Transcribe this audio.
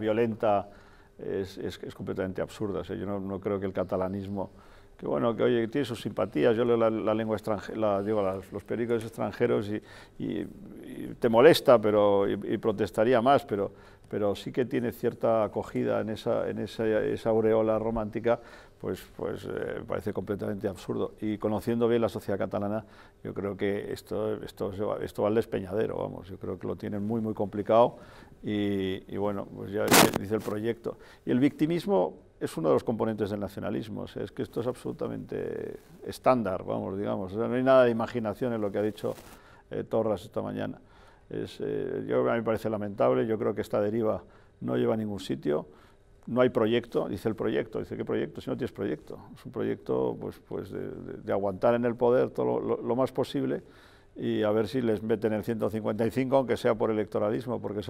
violenta es, completamente absurda. yo no, creo que el catalanismo, que bueno, que oye, tiene sus simpatías. Yo leo la, lengua extranjera, digo, los periódicos extranjeros y, te molesta pero, y, protestaría más, pero, pero sí que tiene cierta acogida en esa, en esa, esa aureola romántica, pues, pues eh, parece completamente absurdo. Y conociendo bien la sociedad catalana, yo creo que esto, esto, esto va al despeñadero, vamos, yo creo que lo tienen muy, muy complicado y, bueno, pues ya dice el proyecto. Y el victimismo, es uno de los componentes del nacionalismo, es que esto es absolutamente estándar, vamos, digamos, no hay nada de imaginación en lo que ha dicho eh, Torras esta mañana. Eh, yo, a mí me parece lamentable, yo creo que esta deriva no lleva a ningún sitio, no hay proyecto, dice el proyecto, dice qué proyecto, si no tienes proyecto, es un proyecto pues, pues de, aguantar en el poder todo lo, más posible y a ver si les meten el 155, aunque sea por electoralismo, porque eso